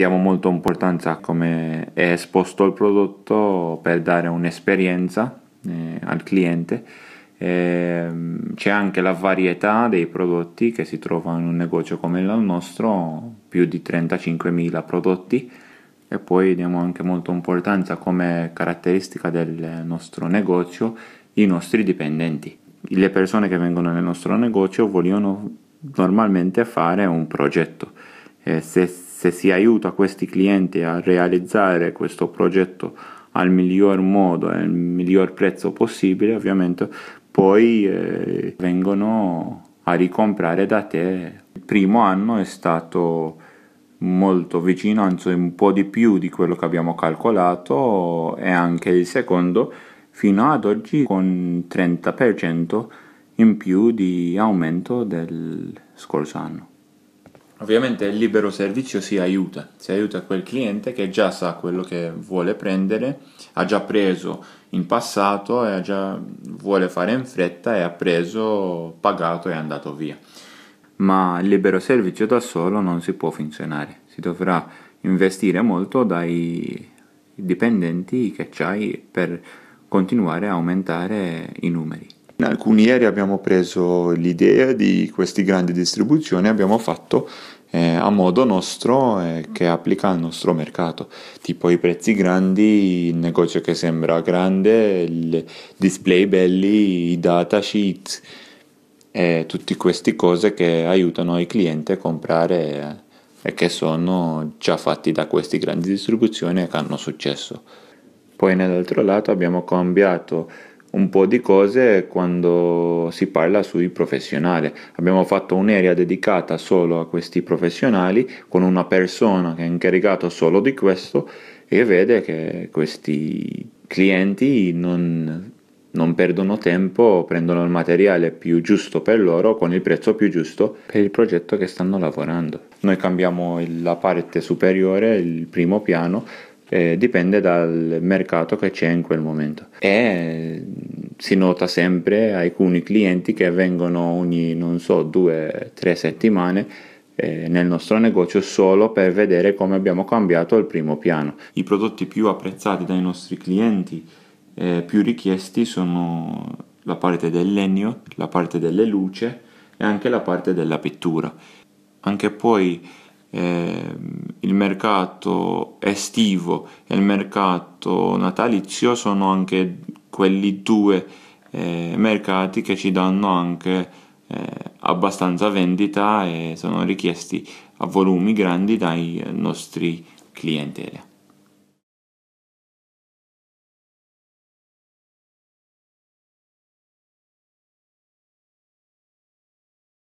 diamo molto importanza a come è esposto il prodotto per dare un'esperienza eh, al cliente. E ehm, c'è anche la varietà dei prodotti che si trovano in un negozio come il nostro, più di 35.000 prodotti e poi diamo anche molto importanza come caratteristica del nostro negozio i nostri dipendenti. Le persone che vengono nel nostro negozio vogliono normalmente fare un progetto. E se se si aiuta questi clienti a realizzare questo progetto al miglior modo e al miglior prezzo possibile, ovviamente poi eh, vengono a ricomprare da te. Il primo anno è stato molto vicino, anzi un po' di più di quello che abbiamo calcolato e anche il secondo fino ad oggi con 30% in più di aumento del scorso anno. Ovviamente il libero servizio si aiuta, si aiuta quel cliente che già sa quello che vuole prendere, ha già preso in passato e già, vuole fare in fretta e ha preso, pagato e è andato via. Ma il libero servizio da solo non si può funzionare, si dovrà investire molto dai dipendenti che hai per continuare a aumentare i numeri. In alcuni ieri abbiamo preso l'idea di queste grandi distribuzioni e abbiamo fatto eh, a modo nostro eh, che applica al nostro mercato, tipo i prezzi grandi, il negozio che sembra grande, il display belli, i datasheet e tutte queste cose che aiutano i clienti a comprare eh, e che sono già fatti da queste grandi distribuzioni e che hanno successo. Poi nell'altro lato abbiamo cambiato un po' di cose quando si parla sui professionali. Abbiamo fatto un'area dedicata solo a questi professionali con una persona che è incaricata solo di questo e vede che questi clienti non, non perdono tempo, prendono il materiale più giusto per loro con il prezzo più giusto per il progetto che stanno lavorando. Noi cambiamo la parte superiore, il primo piano, eh, dipende dal mercato che c'è in quel momento. E si nota sempre alcuni clienti che vengono ogni, non so, due, tre settimane eh, nel nostro negozio solo per vedere come abbiamo cambiato il primo piano. I prodotti più apprezzati dai nostri clienti, eh, più richiesti, sono la parte del legno, la parte delle luci e anche la parte della pittura. Anche poi eh, il mercato estivo e il mercato natalizio sono anche quelli due eh, mercati che ci danno anche eh, abbastanza vendita e sono richiesti a volumi grandi dai nostri clientele.